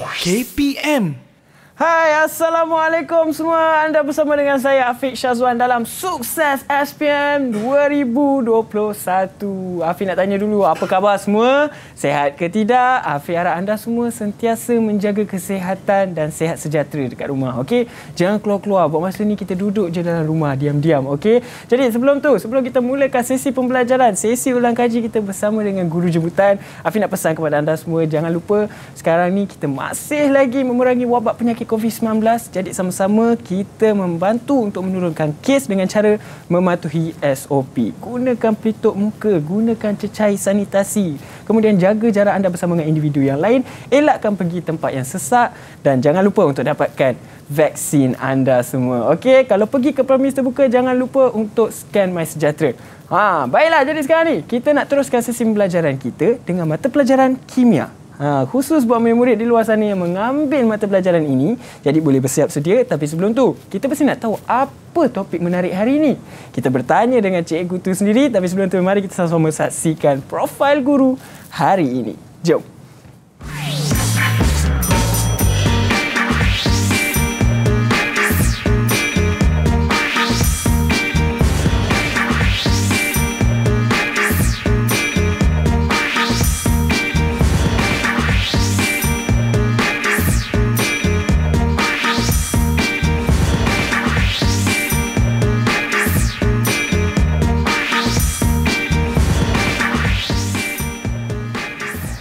KPM Hai, Assalamualaikum semua. Anda bersama dengan saya, Afiq Syazwan dalam Sukses SPM 2021. Afiq nak tanya dulu, apa khabar semua? Sehat ke tidak? Afiq harap anda semua sentiasa menjaga kesehatan dan sehat sejahtera dekat rumah, Okay, Jangan keluar-keluar. Buat masa ni kita duduk je dalam rumah, diam-diam, Okay. Jadi sebelum tu, sebelum kita mulakan sesi pembelajaran, sesi ulang kaji kita bersama dengan guru jemputan, Afiq nak pesan kepada anda semua, jangan lupa sekarang ni kita masih lagi memerangi wabak penyakit COVID-19 jadi sama-sama kita membantu untuk menurunkan kes dengan cara mematuhi SOP. Gunakan pelitup muka, gunakan cecair sanitasi. Kemudian jaga jarak anda bersama dengan individu yang lain, elakkan pergi tempat yang sesak dan jangan lupa untuk dapatkan vaksin anda semua. Okey, kalau pergi ke permis terbuka jangan lupa untuk scan My Sejahtera. Ha, baiklah jadi sekarang ni kita nak teruskan sesi pembelajaran kita dengan mata pelajaran kimia ha, khusus buat murid-murid di luar sana yang mengambil mata pelajaran ini jadi boleh bersiap sedia tapi sebelum tu kita pasti nak tahu apa topik menarik hari ini kita bertanya dengan Cik tu sendiri tapi sebelum tu mari kita sama-sama saksikan profil guru hari ini jom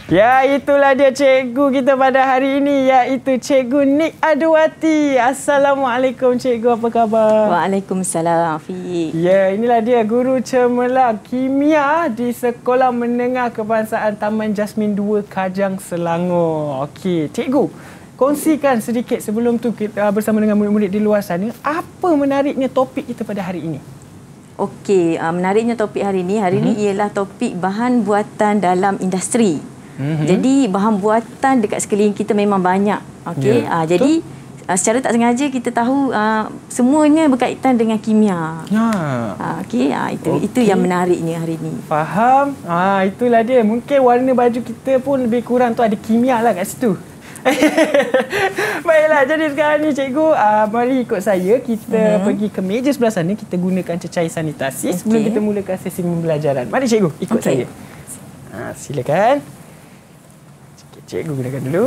Ya itulah dia cikgu kita pada hari ini iaitu cikgu Nik Adwati. Assalamualaikum cikgu apa khabar? Waalaikumsalam Afiq. Ya inilah dia guru cemerlang kimia di Sekolah Menengah Kebangsaan Taman Jasmin 2 Kajang Selangor. Okey cikgu kongsikan sedikit sebelum tu kita bersama dengan murid-murid di luar sana apa menariknya topik kita pada hari ini? Okey, uh, menariknya topik hari ini, hari ini uh-huh. ialah topik bahan buatan dalam industri. -hmm. Jadi bahan buatan dekat sekeliling kita memang banyak. Okey. Yeah. Ya. Uh, jadi uh, secara tak sengaja kita tahu uh, semuanya berkaitan dengan kimia. Ha. Uh, Okey, uh, itu okay. itu yang menariknya hari ini. Faham? Ah itulah dia. Mungkin warna baju kita pun lebih kurang tu ada kimia lah kat situ. Baiklah, jadi sekarang ni cikgu uh, Mari ikut saya Kita uh mhm. -huh. pergi ke meja sebelah sana Kita gunakan cecair sanitasi okay. Sebelum kita mulakan sesi pembelajaran Mari cikgu, ikut okay. saya uh, Silakan cikgu gunakan dulu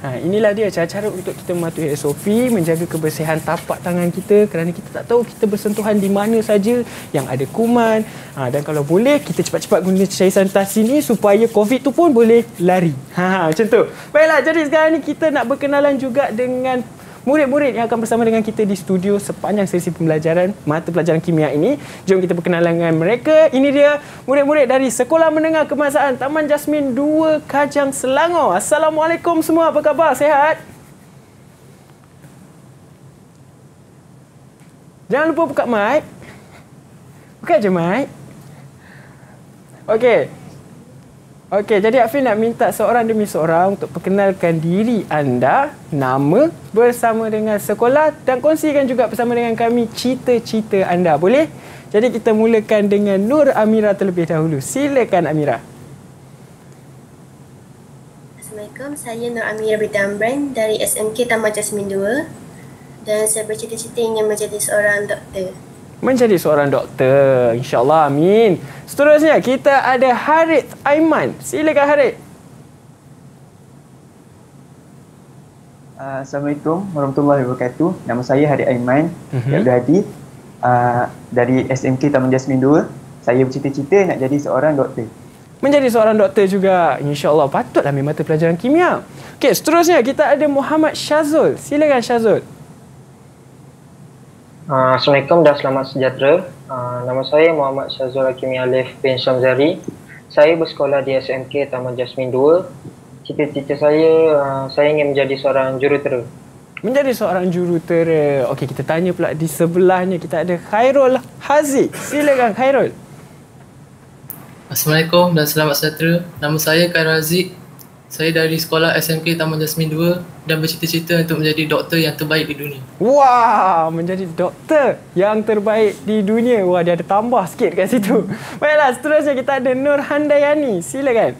ha, inilah dia cara-cara untuk kita mematuhi SOP menjaga kebersihan tapak tangan kita kerana kita tak tahu kita bersentuhan di mana saja yang ada kuman ha, dan kalau boleh kita cepat-cepat guna cair sanitasi ini supaya covid tu pun boleh lari ha, ha, macam tu baiklah jadi sekarang ni kita nak berkenalan juga dengan murid-murid yang akan bersama dengan kita di studio sepanjang sesi pembelajaran mata pelajaran kimia ini. Jom kita perkenalkan dengan mereka. Ini dia murid-murid dari Sekolah Menengah Kemasaan Taman Jasmin 2 Kajang Selangor. Assalamualaikum semua. Apa khabar? Sehat? Jangan lupa buka mic. Buka je mic. Okey, Okey, jadi Afin nak minta seorang demi seorang untuk perkenalkan diri anda, nama bersama dengan sekolah dan kongsikan juga bersama dengan kami cerita-cerita anda. Boleh? Jadi kita mulakan dengan Nur Amira terlebih dahulu. Silakan Amira. Assalamualaikum, saya Nur Amira binti dari SMK Taman Jasmin 2 dan saya bercerita cita ingin menjadi seorang doktor menjadi seorang doktor. InsyaAllah, amin. Seterusnya, kita ada Harith Aiman. Silakan Harith. Uh, Assalamualaikum warahmatullahi wabarakatuh. Nama saya Hari Aiman, uh-huh. Abdul Uh, dari SMK Taman Jasmine 2. Saya bercita-cita nak jadi seorang doktor. Menjadi seorang doktor juga. InsyaAllah patutlah ambil mata pelajaran kimia. Okey, seterusnya kita ada Muhammad Syazul. Silakan Syazul. Uh, Ah, Assalamualaikum dan selamat sejahtera. Uh, nama saya Muhammad Syazul Hakimi Alif bin Syamzari. Saya bersekolah di SMK Taman Jasmin 2. Cita-cita saya, uh, saya ingin menjadi seorang jurutera. Menjadi seorang jurutera. Okey, kita tanya pula di sebelahnya. Kita ada Khairul Haziq. Silakan Khairul. Assalamualaikum dan selamat sejahtera. Nama saya Khairul Haziq saya dari sekolah SMK Taman Jasmin 2 dan bercita-cita untuk menjadi doktor yang terbaik di dunia. Wah, menjadi doktor yang terbaik di dunia. Wah, dia ada tambah sikit kat situ. Baiklah, seterusnya kita ada Nur Handayani. Silakan.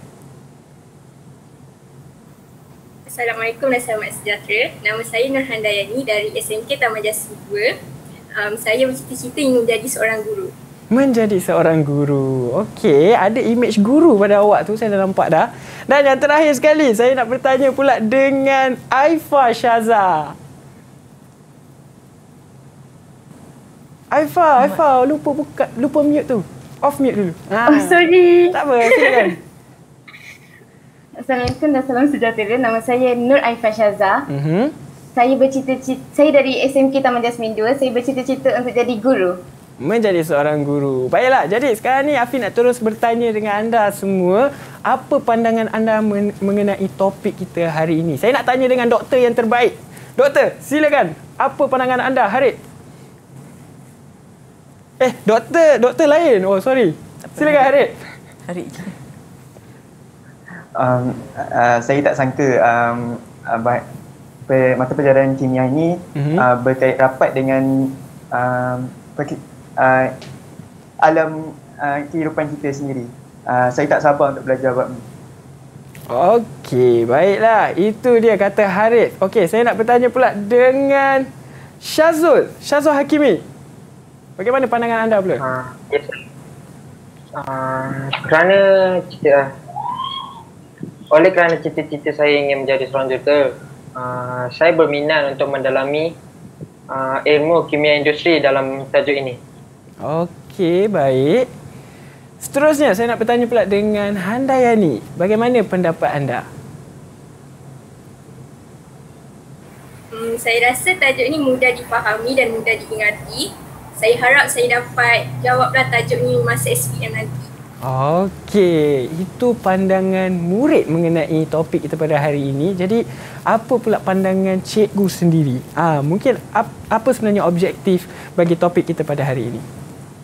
Assalamualaikum dan selamat sejahtera. Nama saya Nur Handayani dari SMK Taman Jasmin 2. Um, saya bercita-cita ingin menjadi seorang guru menjadi seorang guru. Okey, ada image guru pada awak tu saya dah nampak dah. Dan yang terakhir sekali, saya nak bertanya pula dengan Aifa Shaza. Aifa, Aifa, lupa buka, lupa mute tu. Off mute dulu. Ha. Oh, sorry. Tak apa, silakan. Assalamualaikum dan salam sejahtera. Nama saya Nur Aifa Shaza. Mm -hmm. Saya bercita-cita, saya dari SMK Taman Jasmine 2. Saya bercita-cita untuk jadi guru menjadi seorang guru. Baiklah, jadi sekarang ni Afi nak terus bertanya dengan anda semua, apa pandangan anda men- mengenai topik kita hari ini? Saya nak tanya dengan doktor yang terbaik. Doktor, silakan. Apa pandangan anda, Harit? Eh, doktor, doktor lain. Oh, sorry. Silakan, Harit. Harit. Um, uh, saya tak sangka um, uh, mata pelajaran kimia ini mm-hmm. uh, berkait rapat dengan um, uh, alam uh, kehidupan kita sendiri. Uh, saya tak sabar untuk belajar bab ni. Okey, baiklah. Itu dia kata Harith. Okey, saya nak bertanya pula dengan Syazul. Syazul Hakimi. Bagaimana pandangan anda pula? Uh, yes. Uh, kerana cita, uh, oleh kerana cita-cita saya ingin menjadi seorang juta, uh, saya berminat untuk mendalami uh, ilmu kimia industri dalam tajuk ini. Okey, baik. Seterusnya saya nak bertanya pula dengan Handayani. Bagaimana pendapat anda? Hmm, saya rasa tajuk ini mudah dipahami dan mudah diingati. Saya harap saya dapat jawablah tajuk ini masa SPM nanti. Okey, itu pandangan murid mengenai topik kita pada hari ini. Jadi, apa pula pandangan cikgu sendiri? Ah, ha, mungkin ap, apa sebenarnya objektif bagi topik kita pada hari ini?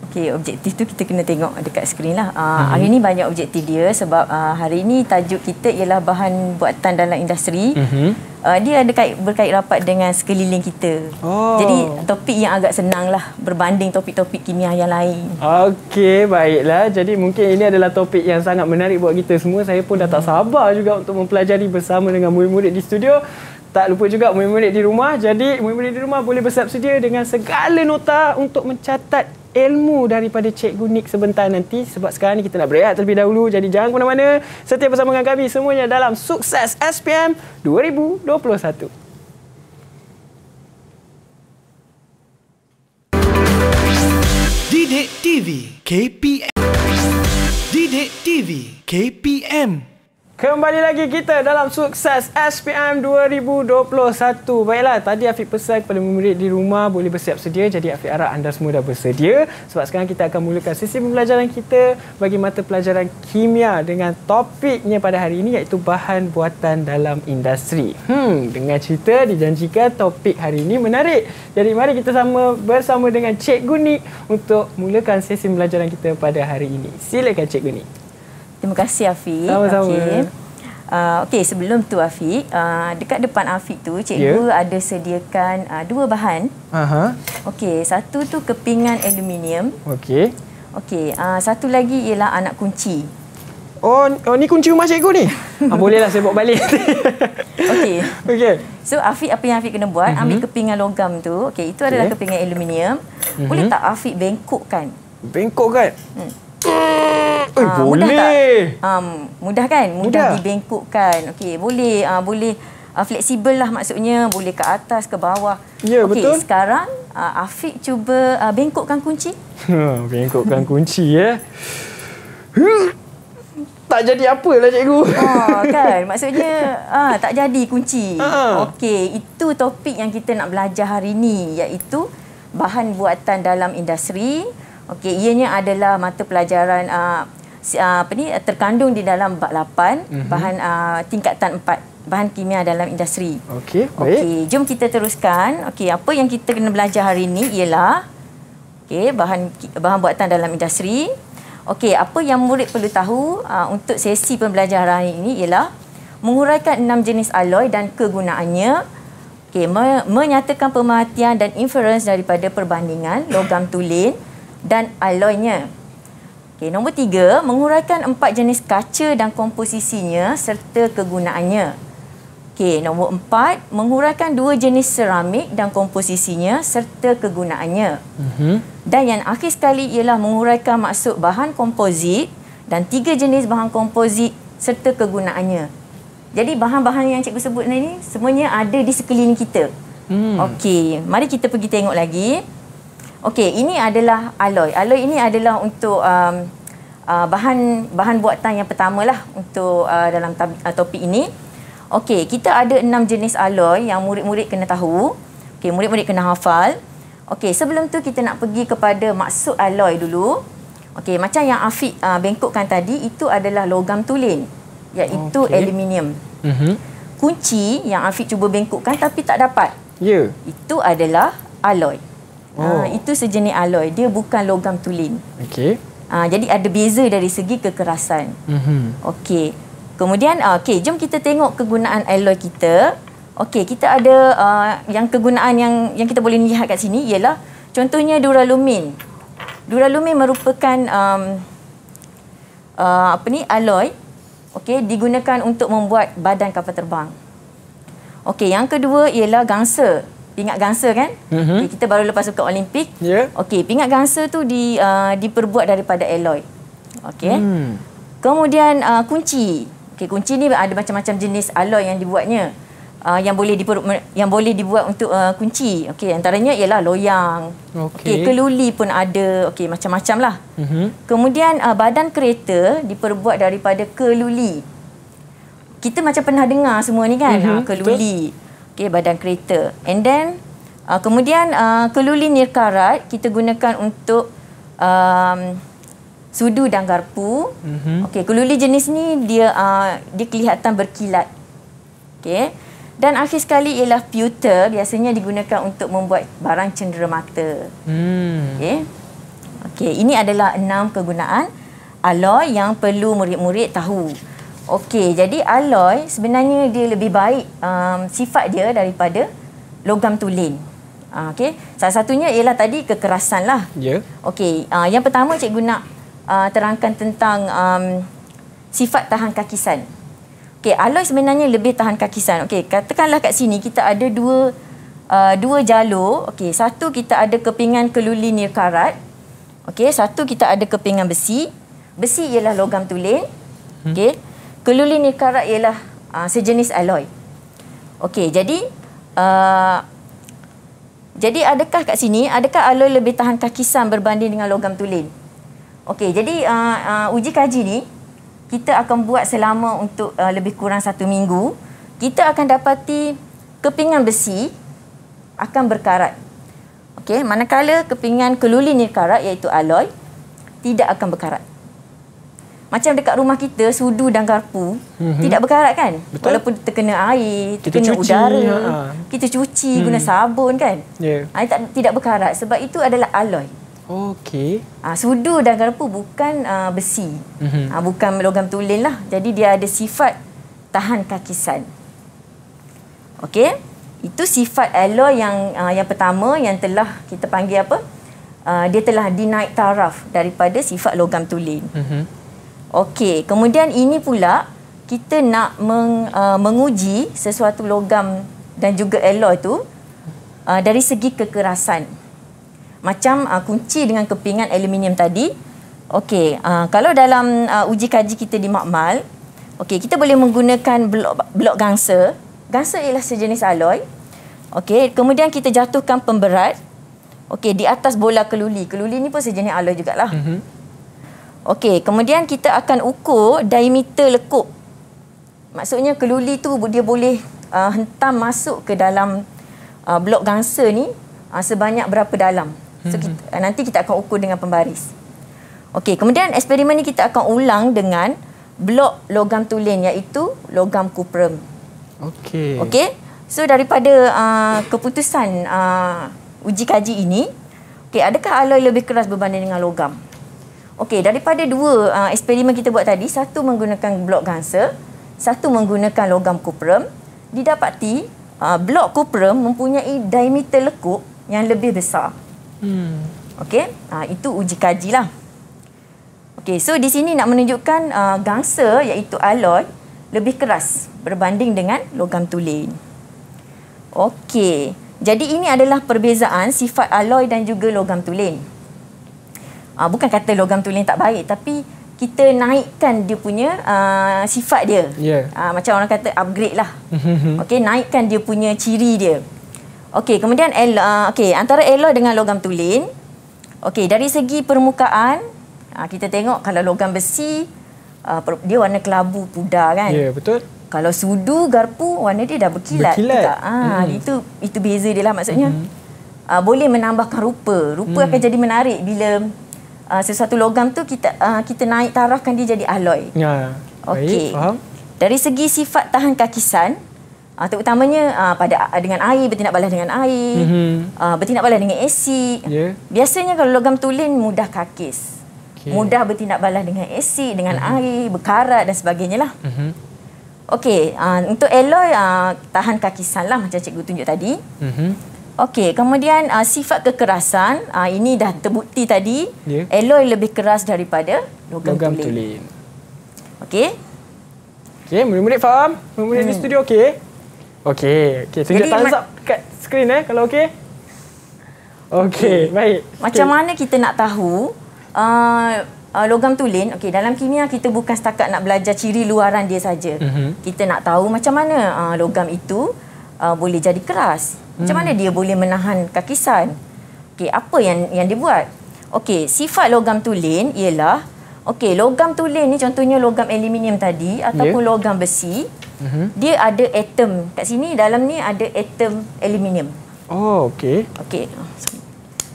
Okey, objektif tu kita kena tengok dekat skrin lah. Uh, hmm. Hari ni banyak objektif dia sebab uh, hari ni tajuk kita ialah bahan buatan dalam industri. Hmm. Uh, dia ada berkait rapat dengan sekeliling kita. Oh. Jadi topik yang agak senang lah berbanding topik-topik kimia yang lain. Okey, baiklah. Jadi mungkin ini adalah topik yang sangat menarik buat kita semua. Saya pun dah tak sabar juga untuk mempelajari bersama dengan murid-murid di studio. Tak lupa juga murid-murid di rumah. Jadi murid-murid di rumah boleh bersiap sedia dengan segala nota untuk mencatat ilmu daripada Cikgu Nick sebentar nanti. Sebab sekarang ni kita nak berehat terlebih dahulu. Jadi jangan ke mana-mana. Setiap bersama dengan kami semuanya dalam Sukses SPM 2021. Didik TV KPM Didik TV KPM Kembali lagi kita dalam sukses SPM 2021. Baiklah, tadi Afiq pesan kepada murid di rumah boleh bersiap sedia. Jadi Afiq harap anda semua dah bersedia. Sebab sekarang kita akan mulakan sesi pembelajaran kita bagi mata pelajaran kimia dengan topiknya pada hari ini iaitu bahan buatan dalam industri. Hmm, dengan cerita dijanjikan topik hari ini menarik. Jadi mari kita sama bersama dengan Cikgu Nik untuk mulakan sesi pembelajaran kita pada hari ini. Silakan Cikgu Nik. Terima kasih Afiq. Sama-sama. Okay. Uh, Okey, sebelum tu Afiq, uh, dekat depan Afiq tu, cikgu yeah. ada sediakan uh, dua bahan. Aha. Okey, satu tu kepingan aluminium. Okay. Okay, uh, satu lagi ialah anak kunci. Oh, oh ni kunci rumah cikgu ni? ah, lah saya bawa balik. Okay. Okay. So Afiq, apa yang Afiq kena buat? Mm -hmm. Ambil kepingan logam tu. Okay, itu adalah okay. kepingan aluminium. Mm -hmm. Boleh tak Afiq bengkokkan? Bengkokkan? Hmm. Ui, uh, eh, ah, boleh. Mudah, tak? Um, mudah kan? Mudah, mudah. dibengkukkan. Okey, boleh uh, boleh uh, fleksibel lah maksudnya, boleh ke atas ke bawah. Ya, yeah, okay, betul. Okey, sekarang uh, Afiq cuba uh, bengkukkan kunci. Bengkokkan kunci ya. Eh. Tak jadi apa, apalah cikgu. Oh kan. Maksudnya ah tak jadi kunci. Ha. Okey, itu topik yang kita nak belajar hari ini iaitu bahan buatan dalam industri. Okey, ianya adalah mata pelajaran uh, Ah, apa ni eh, terkandung di dalam bab 8 mm-hmm. bahan uh, tingkatan 4 bahan kimia dalam industri. Okey, baik. Okey, jom kita teruskan. Okey, apa yang kita kena belajar hari ini ialah okey, bahan bahan buatan dalam industri. Okey, apa yang murid perlu tahu uh, untuk sesi pembelajaran hari ini ialah menguraikan enam jenis alloy dan kegunaannya. Okey, me- menyatakan pemerhatian dan inference daripada perbandingan logam tulen dan alloynya. Okay, nombor tiga, menguraikan empat jenis kaca dan komposisinya serta kegunaannya. Okay, nombor empat, menguraikan dua jenis seramik dan komposisinya serta kegunaannya. Uh mhm. -huh. Dan yang akhir sekali ialah menguraikan maksud bahan komposit dan tiga jenis bahan komposit serta kegunaannya. Jadi bahan-bahan yang cikgu sebut ni semuanya ada di sekeliling kita. Hmm. Okey, mari kita pergi tengok lagi. Okey, ini adalah alloy. Alloy ini adalah untuk um, uh, bahan bahan buatan yang pertama lah untuk uh, dalam uh, topik ini. Okey, kita ada enam jenis alloy yang murid-murid kena tahu. Okey, murid-murid kena hafal. Okey, sebelum tu kita nak pergi kepada maksud alloy dulu. Okey, macam yang Afiq uh, bengkokkan tadi, itu adalah logam tulen. Iaitu okay. aluminium. Uh mhm. -huh. Kunci yang Afiq cuba bengkokkan tapi tak dapat. Ya. Yeah. Itu adalah alloy. Ah, oh. Uh, itu sejenis alloy. Dia bukan logam tulen. Okey. Uh, jadi ada beza dari segi kekerasan. Mm-hmm. Okey. Kemudian, uh, okey, jom kita tengok kegunaan alloy kita. Okey, kita ada uh, yang kegunaan yang yang kita boleh lihat kat sini ialah contohnya duralumin. Duralumin merupakan um, uh, apa ni alloy okey digunakan untuk membuat badan kapal terbang. Okey, yang kedua ialah gangsa pingat gangsa kan? Mm-hmm. Okay, kita baru lepas sukan Olimpik. Yeah. Okey, pingat gangsa tu di uh, diperbuat daripada alloy. Okey. Mm. Kemudian uh, kunci. Okey, kunci ni ada macam-macam jenis alloy yang dibuatnya. Uh, yang boleh diper yang boleh dibuat untuk uh, kunci. Okey, antaranya ialah loyang. Okey, okay, keluli pun ada. Okey, macam-macam lah. Mm-hmm. Kemudian uh, badan kereta diperbuat daripada keluli. Kita macam pernah dengar semua ni kan? Mm-hmm. Uh, keluli. Betul okay, badan kereta. And then uh, kemudian uh, keluli nirkarat kita gunakan untuk um, sudu dan garpu. Mm-hmm. Okay, keluli jenis ni dia uh, dia kelihatan berkilat. Okay. Dan akhir sekali ialah pewter biasanya digunakan untuk membuat barang cendera mata. Hmm. Okey. Okey, ini adalah enam kegunaan alloy yang perlu murid-murid tahu. Okey, jadi alloy sebenarnya dia lebih baik um, sifat dia daripada logam tulen. Uh, Okey, salah satunya ialah tadi kekerasan lah. Ya. Yeah. Okey, uh, yang pertama cikgu nak uh, terangkan tentang um, sifat tahan kakisan. Okey, alloy sebenarnya lebih tahan kakisan. Okey, katakanlah kat sini kita ada dua uh, dua jalur. Okey, satu kita ada kepingan keluli karat. Okey, satu kita ada kepingan besi. Besi ialah logam tulen. Hmm. Okey. Hmm. Keluli nikarat ialah uh, sejenis alloy. Okey, jadi uh, jadi adakah kat sini adakah alloy lebih tahan kakisan berbanding dengan logam tulen? Okey, jadi uh, uh, uji kaji ni kita akan buat selama untuk uh, lebih kurang satu minggu. Kita akan dapati kepingan besi akan berkarat. Okey, manakala kepingan keluli nikarat iaitu alloy tidak akan berkarat. Macam dekat rumah kita, sudu dan garpu mm -hmm. tidak berkarat kan? Betul. Walaupun terkena air, terkena kita udara, ya. kita cuci hmm. guna sabun kan? Yeah. Ya. Ha, tak, tidak berkarat sebab itu adalah aloi. Okey. Ha, sudu dan garpu bukan uh, besi. Mm -hmm. ha, bukan logam tulen lah. Jadi dia ada sifat tahan kakisan. Okey. Itu sifat aloi yang uh, yang pertama yang telah kita panggil apa? Uh, dia telah dinaik taraf daripada sifat logam tulen. Mm -hmm. Okey, kemudian ini pula kita nak meng, uh, menguji sesuatu logam dan juga alloy tu uh, dari segi kekerasan. Macam uh, kunci dengan kepingan aluminium tadi. Okey, uh, kalau dalam uh, uji kaji kita di makmal, okey, kita boleh menggunakan blok blok gangsa. Gangsa ialah sejenis alloy. Okey, kemudian kita jatuhkan pemberat okey di atas bola keluli. Keluli ni pun sejenis alloy jugaklah. Mhm. Okey, kemudian kita akan ukur diameter lekuk. Maksudnya keluli tu dia boleh uh, hentam masuk ke dalam uh, blok gangsa ni uh, sebanyak berapa dalam. So hmm. kita, uh, nanti kita akan ukur dengan pembaris. Okey, kemudian eksperimen ni kita akan ulang dengan blok logam tulen iaitu logam kuprum. Okey. Okey. So daripada uh, keputusan uh, uji kaji ini, okey, adakah alloy lebih keras berbanding dengan logam? Okey, daripada dua uh, eksperimen kita buat tadi, satu menggunakan blok gangsa, satu menggunakan logam kuprum, didapati uh, blok kuprum mempunyai diameter lekuk yang lebih besar. Hmm. Okey, uh, itu uji kaji lah. Okey, so di sini nak menunjukkan uh, gangsa iaitu alloy lebih keras berbanding dengan logam tulen. Okey, jadi ini adalah perbezaan sifat alloy dan juga logam tulen uh, bukan kata logam tulen tak baik tapi kita naikkan dia punya uh, sifat dia. Yeah. Uh, macam orang kata upgrade lah. Mm-hmm. okay, naikkan dia punya ciri dia. Okay, kemudian alo- uh, okay, antara alloy dengan logam tulen. Okay, dari segi permukaan, uh, kita tengok kalau logam besi, uh, dia warna kelabu pudar kan? Ya, yeah, betul. Kalau sudu, garpu, warna dia dah berkilat. Berkilat. Ha, mm. itu, itu beza dia lah maksudnya. Mm. Uh, boleh menambahkan rupa. Rupa mm. akan jadi menarik bila uh, sesuatu logam tu kita uh, kita naik tarafkan dia jadi alloy. Ya. Okey. Faham? Dari segi sifat tahan kakisan Uh, terutamanya uh, pada uh, dengan air bertindak balas dengan air mm-hmm. uh, bertindak balas dengan asid yeah. biasanya kalau logam tulen mudah kakis okay. mudah bertindak balas dengan asid dengan mm-hmm. air berkarat dan sebagainya lah mm okey uh, untuk alloy uh, tahan kakisan lah macam cikgu tunjuk tadi mm-hmm. Okey, kemudian uh, sifat kekerasan uh, ini dah terbukti tadi. Yeah. Ya. Alloy lebih keras daripada logam, logam tulen. tulen. Okey. Okey, murid-murid faham? Murid-murid hmm. di studio okey? Okey. Okey, tunjuk thumbs up kat skrin eh kalau okey. Okey, okay. baik. Macam okay. mana kita nak tahu uh, uh, logam tulen? Okey, dalam kimia kita bukan setakat nak belajar ciri luaran dia saja. Mm-hmm. Kita nak tahu macam mana uh, logam itu uh, boleh jadi keras. Macam mana dia boleh menahan kakisan? Okay apa yang yang dia buat? Okay sifat logam tulen ialah okay logam tulen ni contohnya logam aluminium tadi ataupun yeah. logam besi. Uh-huh. Dia ada atom. Kat sini dalam ni ada atom aluminium. Oh, okay. Okey.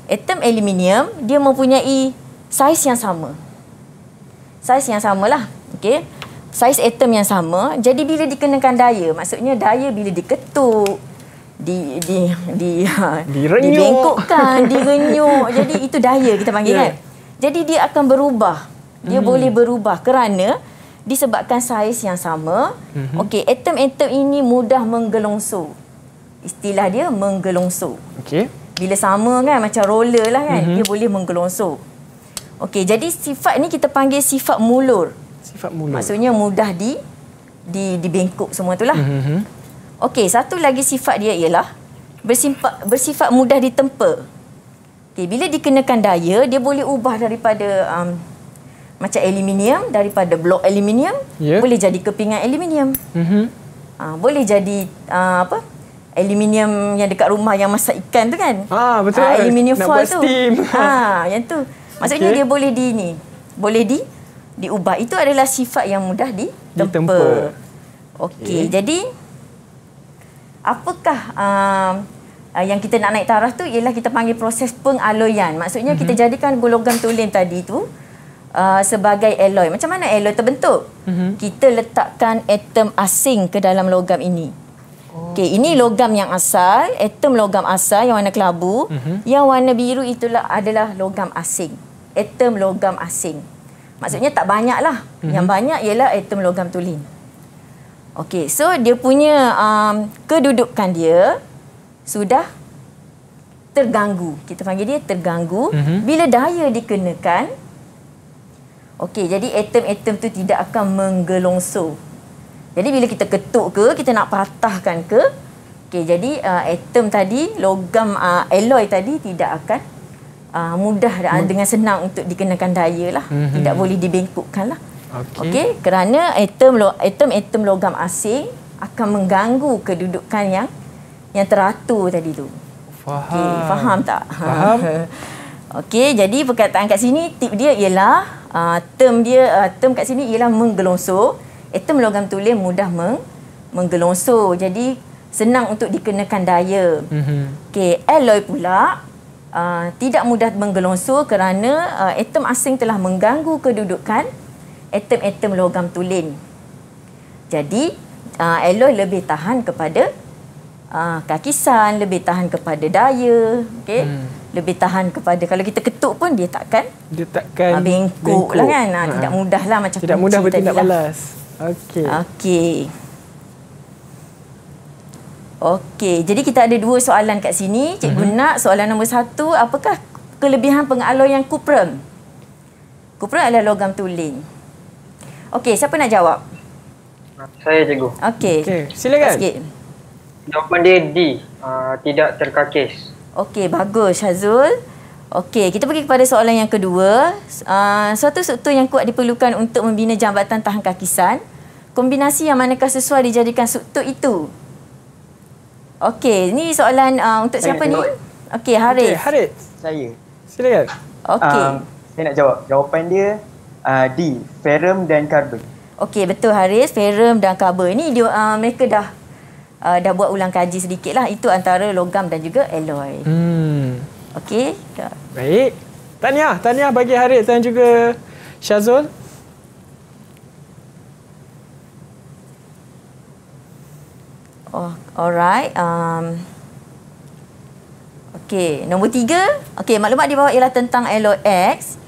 Atom aluminium dia mempunyai saiz yang sama. Saiz yang sama lah, Okey. Saiz atom yang sama. Jadi bila dikenakan daya, maksudnya daya bila diketuk, di di di direngkukkan, direnyuk. Jadi itu daya kita panggil yeah. kan. Jadi dia akan berubah. Dia hmm. boleh berubah kerana disebabkan saiz yang sama. Hmm. Okey, atom-atom ini mudah menggelongsor. Istilah dia menggelongsor. Okey. Bila sama kan macam roller lah kan, hmm. dia boleh menggelongsor. Okey, jadi sifat ni kita panggil sifat mulur. Sifat mulur. Maksudnya mudah di di dibengkok semua itulah. Hmm. Okey, satu lagi sifat dia ialah bersifat, bersifat mudah ditempa. Okey, bila dikenakan daya, dia boleh ubah daripada um, macam aluminium, daripada blok aluminium, yeah. boleh jadi kepingan aluminium. Mm-hmm. Uh, boleh jadi uh, apa? aluminium yang dekat rumah yang masak ikan tu kan? Ah, ha, betul. Uh, aluminium Nak foil tu. Steam. Ha, yang tu. Maksudnya okay. dia boleh di ni. Boleh di diubah. Itu adalah sifat yang mudah ditempa. ditempa. Okey, okay. jadi apakah um, uh, yang kita nak naik taraf tu ialah kita panggil proses pengaloyan. Maksudnya mm-hmm. kita mhm. jadikan bulu logam tulen tadi tu uh, sebagai alloy. Macam mana alloy terbentuk? Mm-hmm. Kita letakkan atom asing ke dalam logam ini. Oh. Okey, ini logam yang asal, atom logam asal yang warna kelabu. Uh-huh. Yang warna biru itulah adalah logam asing. Atom logam asing. Maksudnya tak banyaklah. Uh-huh. Yang mhm. banyak ialah atom logam tulen. Okey, so dia punya um, kedudukan dia sudah terganggu. Kita panggil dia terganggu mm-hmm. bila daya dikenakan. Okey, jadi atom-atom tu tidak akan menggelongso. Jadi bila kita ketuk ke, kita nak patahkan ke, okey, jadi uh, atom tadi, logam uh, alloy tadi tidak akan Uh, mudah dengan senang untuk dikenakan daya lah mm-hmm. tidak boleh dibengkukkan lah Okey. Okay? Kerana atom lo atom atom logam asing akan mengganggu kedudukan yang yang teratur tadi tu. Faham. Okay, faham tak? Faham. Okey, jadi perkataan kat sini tip dia ialah uh, term dia uh, term kat sini ialah menggelongsor. Atom logam tulen mudah meng menggelongsor. Jadi senang untuk dikenakan daya. Mhm. Okey, alloy pula uh, tidak mudah menggelongsor kerana uh, atom asing telah mengganggu kedudukan atom-atom logam tulen. Jadi uh, alloy lebih tahan kepada uh, kakisan, lebih tahan kepada daya, okey. Hmm. Lebih tahan kepada kalau kita ketuk pun dia takkan dia takkan uh, bengkok lah kan. Ah, ha, ha. Tidak mudahlah macam tidak kunci mudah bertindak lah. balas. Okey. Okey. Okey, jadi kita ada dua soalan kat sini. Cikgu uh-huh. nak soalan nombor satu, apakah kelebihan pengaloi yang kuprum? Kuprum adalah logam tulen. Okey, siapa nak jawab? Saya cikgu. Okey. Okey, silakan. Sikit. Jawapan dia D. Uh, tidak terkakis. Okey, bagus Hazul. Okey, kita pergi kepada soalan yang kedua. Uh, suatu struktur yang kuat diperlukan untuk membina jambatan tahan kakisan. Kombinasi yang manakah sesuai dijadikan struktur itu? Okey, ini soalan uh, untuk saya siapa ni? Okey, Harith. Okey, Harith. Saya. Silakan. Okey. Um, saya nak jawab. Jawapan dia uh, D, ferum dan karbon. Okey, betul Haris, ferum dan karbon. Ini dia, uh, mereka dah uh, dah buat ulang kaji sedikit lah. Itu antara logam dan juga alloy. Hmm. Okey. Baik. tanya tanya bagi Haris dan juga Syazul. Oh, alright. Um, okay, nombor tiga. Okay, maklumat di bawah ialah tentang alloy X.